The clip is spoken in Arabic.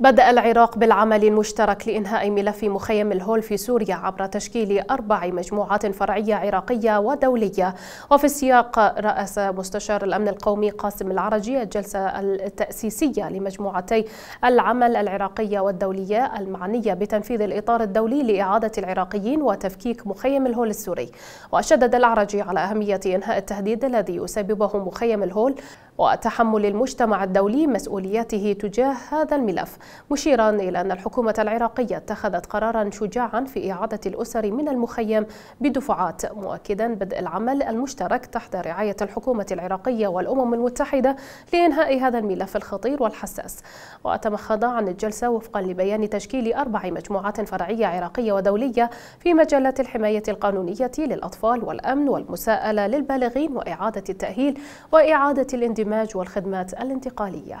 بدأ العراق بالعمل المشترك لإنهاء ملف مخيم الهول في سوريا عبر تشكيل أربع مجموعات فرعية عراقية ودولية وفي السياق رأس مستشار الأمن القومي قاسم العرجي الجلسة التأسيسية لمجموعتي العمل العراقية والدولية المعنية بتنفيذ الإطار الدولي لإعادة العراقيين وتفكيك مخيم الهول السوري وشدد العرجي على أهمية إنهاء التهديد الذي يسببه مخيم الهول وتحمل المجتمع الدولي مسؤولياته تجاه هذا الملف مشيرا إلى أن الحكومة العراقية اتخذت قرارا شجاعا في إعادة الأسر من المخيم بدفعات مؤكدا بدء العمل المشترك تحت رعاية الحكومة العراقية والأمم المتحدة لإنهاء هذا الملف الخطير والحساس وتمخض عن الجلسة وفقا لبيان تشكيل أربع مجموعات فرعية عراقية ودولية في مجالات الحماية القانونية للأطفال والأمن والمساءلة للبالغين وإعادة التأهيل وإعادة الاندماج الاندماج والخدمات الانتقالية